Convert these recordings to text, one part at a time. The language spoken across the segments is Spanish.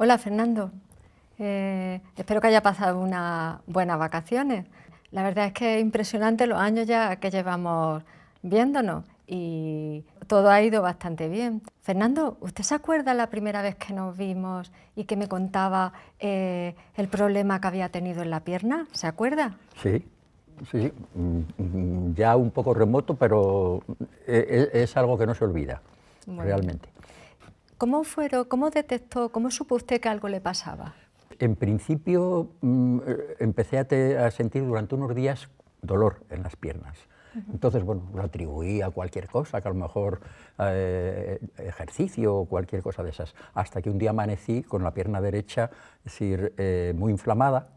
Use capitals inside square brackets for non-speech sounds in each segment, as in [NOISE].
Hola Fernando, eh, espero que haya pasado unas buenas vacaciones. La verdad es que es impresionante los años ya que llevamos viéndonos y todo ha ido bastante bien. Fernando, ¿usted se acuerda la primera vez que nos vimos y que me contaba eh, el problema que había tenido en la pierna? ¿Se acuerda? Sí, sí, mm, ya un poco remoto, pero eh, es, algo que no se olvida, realmente. ¿Cómo fueron, cómo detectó, cómo supo usted que algo le pasaba? En principio mm, eh, empecé a, sentir durante unos días dolor en las piernas. Entonces, bueno, lo atribuí a cualquier cosa, que a lo mejor eh, ejercicio o cualquier cosa de esas. Hasta que un día amanecí con la pierna derecha, es decir, eh, muy inflamada.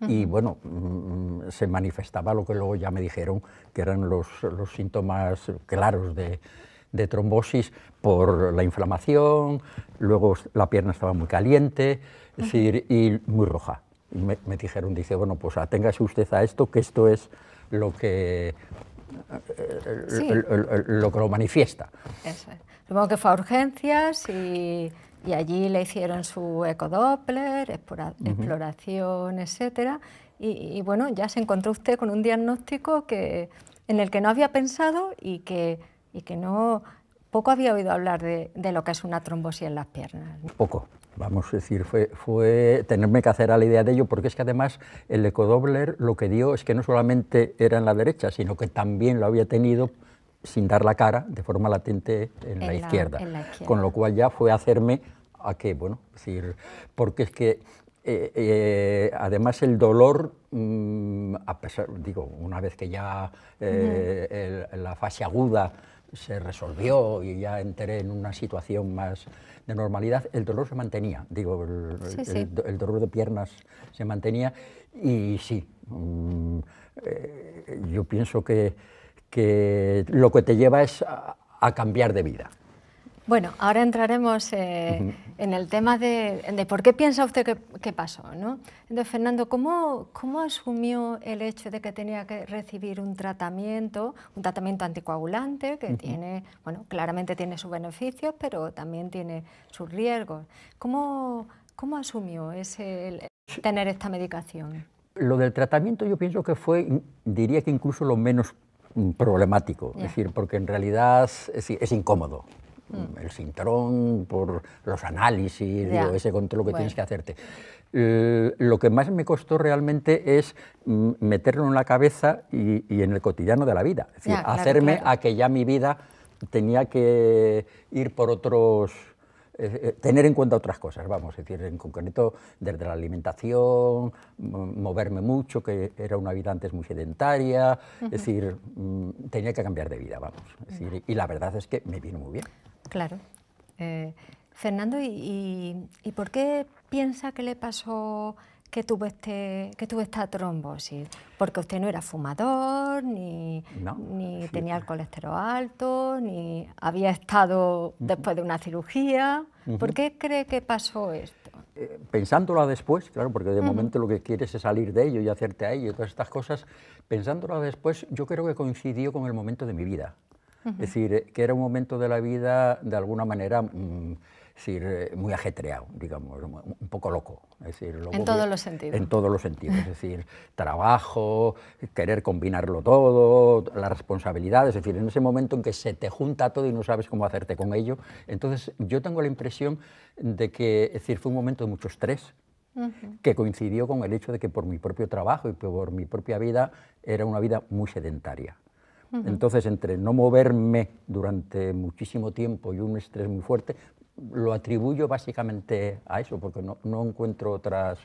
Y bueno, mm, se manifestaba lo que luego ya me dijeron que eran los síntomas claros de, de trombosis por la inflamación, luego la pierna estaba muy caliente es decir, y muy roja. Y me, dijeron, dice, bueno, pues aténgase usted a esto, que esto es lo que, lo, que lo manifiesta. Eso que fue a urgencias y, allí le hicieron su ecodoppler, exploración, etcétera. Y, y, bueno, ya se encontró usted con un diagnóstico que, en el que no había pensado y que y que no poco había oído hablar de, lo que es una trombosis en las piernas. Poco, vamos a decir, fue, fue tenerme que hacer a la idea de ello, porque es que además el ecodobler lo que dio es que no solamente era en la derecha, sino que también lo había tenido sin dar la cara, de forma latente, en, la, izquierda. Con lo cual ya fue hacerme a que, bueno, decir, porque es que eh, eh, además el dolor, mm, a pesar, digo, una vez que ya eh, la fase aguda se resolvió y ya entré en una situación más de normalidad, el dolor se mantenía, digo, el, dolor de piernas se mantenía y sí, mm, eh, yo pienso que, lo que te lleva es a cambiar de vida. Bueno, ahora entraremos eh, en el tema de, por qué piensa usted que, pasó. ¿no? Entonces, Fernando, ¿cómo, asumió el hecho de que tenía que recibir un tratamiento, un tratamiento anticoagulante, que tiene, bueno, claramente tiene sus beneficios, pero también tiene sus riesgos? ¿Cómo, asumió ese, tener esta medicación? Lo del tratamiento yo pienso que fue, diría que incluso lo menos problemático, es decir, porque en realidad es incómodo. Mm. el cinturón, por los análisis, ese control que tienes que hacerte. Eh, lo que más me costó realmente es mm, meterlo en la cabeza y, en el cotidiano de la vida, es decir, hacerme a que ya mi vida tenía que ir por otros... Eh, eh, tener en cuenta otras cosas, vamos, es decir, en concreto desde la alimentación, moverme mucho, que era una vida antes muy sedentaria, es decir, mm, tenía que cambiar de vida, vamos. y la verdad es que me vino muy bien. Claro. Eh, Fernando, ¿y, por qué piensa que le pasó que tuvo, este, que tuvo esta trombosis? Porque usted no era fumador, ni, ni tenía el colesterol alto, ni había estado después de una cirugía. ¿Por qué cree que pasó esto? Eh, pensándola después, claro, porque de momento lo que quieres es salir de ello y hacerte a ello y todas estas cosas, pensándola después, yo creo que coincidió con el momento de mi vida. Es decir, que era un momento de la vida de alguna manera... Mm, muy ajetreado, digamos, un poco loco. Es decir, en todos los sentidos. En todos los sentidos, es [LAUGHS] decir, trabajo, querer combinarlo todo, las responsabilidades, es decir, en ese momento en que se te junta todo y no sabes cómo hacerte con ello. Entonces, yo tengo la impresión de que, decir, fue un momento de mucho estrés, que coincidió con el hecho de que por mi propio trabajo y por mi propia vida era una vida muy sedentaria. Entonces, entre no moverme durante muchísimo tiempo y un estrés muy fuerte, lo atribuyo básicamente a eso, porque no, encuentro otras,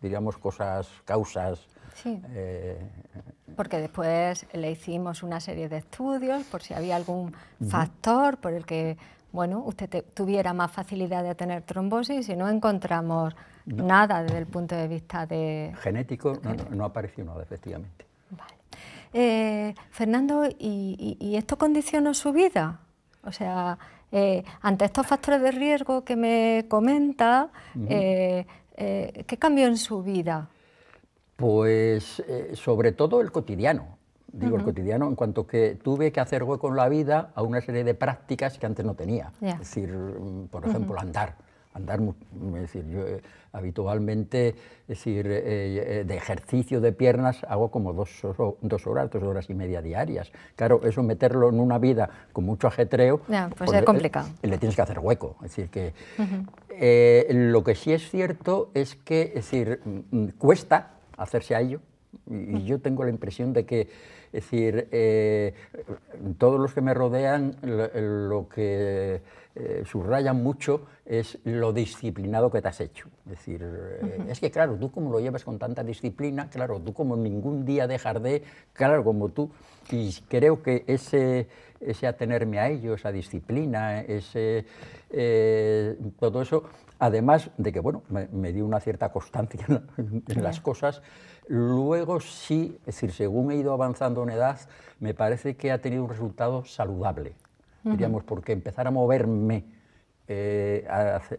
digamos, cosas, causas. Sí. Eh, porque después le hicimos una serie de estudios por si había algún factor por el que bueno, usted tuviera más facilidad de tener trombosis y no encontramos nada desde el punto de vista de... Genético, no apareció nada, efectivamente. Eh, Fernando, ¿y, esto condicionó su vida? O sea, eh, ante estos factores de riesgo que me comenta, eh, ¿qué cambió en su vida? Pues sobre todo el cotidiano. Digo el cotidiano en cuanto que tuve que hacer hueco en la vida a una serie de prácticas que antes no tenía. Es decir, mm, por ejemplo, andar andar, decir, yo eh, habitualmente, decir, eh, eh, de ejercicio de piernas hago como dos, dos, horas, dos horas y media diarias. Claro, eso meterlo en una vida con mucho ajetreo, pues, pues complicado. Le, tienes que hacer hueco, decir que lo que sí es cierto es que, decir, mm, mm, cuesta hacerse a ello. Y, yo tengo la impresión de que, decir, todos los que me rodean, lo que eh, subrayan mucho es lo disciplinado que te has hecho. Es decir, eh, es que claro, tú como lo llevas con tanta disciplina, claro, tú como ningún día dejar de, claro, como tú, y creo que ese, ese atenerme a ello, esa disciplina, ese, eh, todo eso, además de que, bueno, me, dio una cierta constancia en, en las cosas, luego sí, es decir, según he ido avanzando en edad, me parece que ha tenido un resultado saludable diríamos, porque empezar a moverme eh,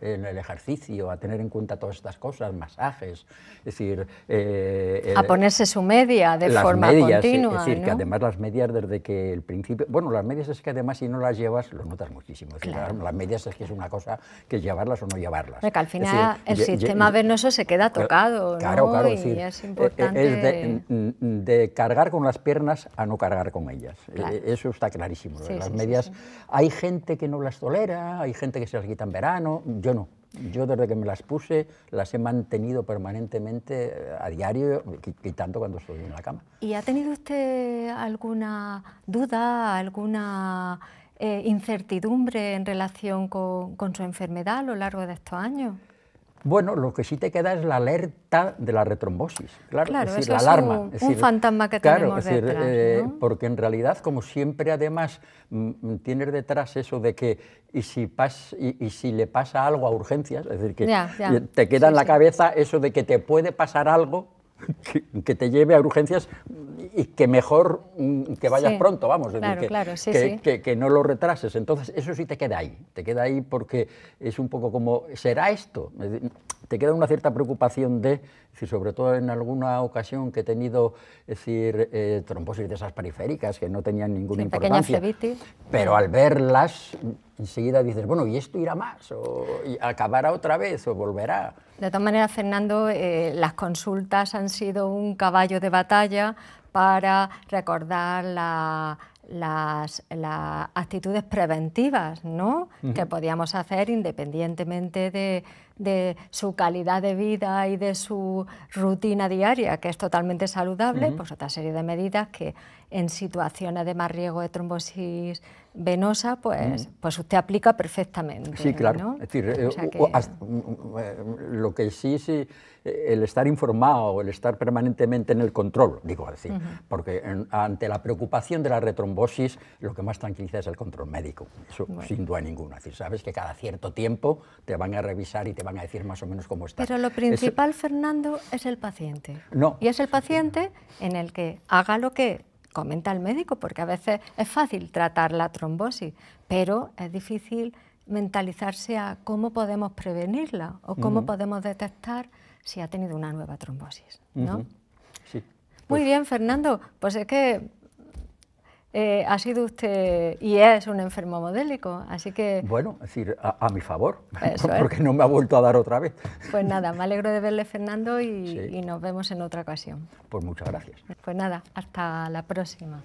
en el ejercicio, a tener en cuenta todas estas cosas, masajes, es decir... Eh, a eh, ponerse su media de forma continua. Es decir, que además las medias desde que el principio... Bueno, las medias es que además si no las llevas lo notas muchísimo. Es las, medias es que es una cosa que llevarlas o no llevarlas. Porque al final el sistema venoso se queda tocado, claro, Claro, es, de, cargar con las piernas a no cargar con ellas. Eso está clarísimo. las medias... hay gente que no las tolera, hay gente que se se las quita verano, yo no. Yo desde que me las puse las he mantenido permanentemente eh, a diario, quitando cuando estoy en la cama. ¿Y ha tenido usted alguna duda, alguna eh, incertidumbre en relación con su enfermedad a lo largo de estos años? Bueno, lo que sí te queda es la alerta de la retrombosis, claro, es la alarma. Un, es un fantasma que te queda eh, Porque en realidad, como siempre, además, mm, mm, tienes detrás eso de que y si, pas, y, si le pasa algo a urgencias, es decir, que te queda en la cabeza eso de que te puede pasar algo que, te lleve a urgencias y que mejor mm, que vayas pronto, vamos, que, no lo retrases. Entonces, eso sí te queda ahí, te queda ahí porque es un poco como, ¿será esto? te queda una cierta preocupación de, si sobre todo en alguna ocasión que he tenido es decir, eh, trombosis de esas periféricas que no tenían ninguna importancia, pero al verlas enseguida dices, bueno, ¿y esto irá más? ¿O acabará otra vez? ¿O volverá? De todas maneras, Fernando, eh, las consultas han sido un caballo de batalla para recordar las, las, actitudes preventivas ¿no? que podíamos hacer independientemente de de su calidad de vida y de su rutina diaria, que es totalmente saludable, pues otra serie de medidas que en situaciones de más riesgo de trombosis venosa, pues, pues usted aplica perfectamente. Sí, claro. Es decir, lo que sí, sí, el estar informado, el estar permanentemente en el control, digo así, porque ante la preocupación de la retrombosis, lo que más tranquiliza es el control médico, eso sin duda ninguna. Es decir, sabes que cada cierto tiempo te van a revisar y te van a decir más o menos cómo está. Pero lo principal, Fernando, es el paciente. No. Y es el paciente en el que haga lo que comenta el médico, porque a veces es fácil tratar la trombosis, pero es difícil mentalizarse a cómo podemos prevenirla o cómo podemos detectar si ha tenido una nueva trombosis. ¿no? sí. Muy pues bien, Fernando. Pues es que eh, ha sido usted y es un enfermo modélico, así que... Bueno, es decir, a, mi favor, [LAUGHS] porque no me ha vuelto a dar otra vez. Pues nada, [LAUGHS] me alegro de verle, Fernando, y nos vemos en otra ocasión. Pues muchas gracias. Pues nada, hasta la próxima.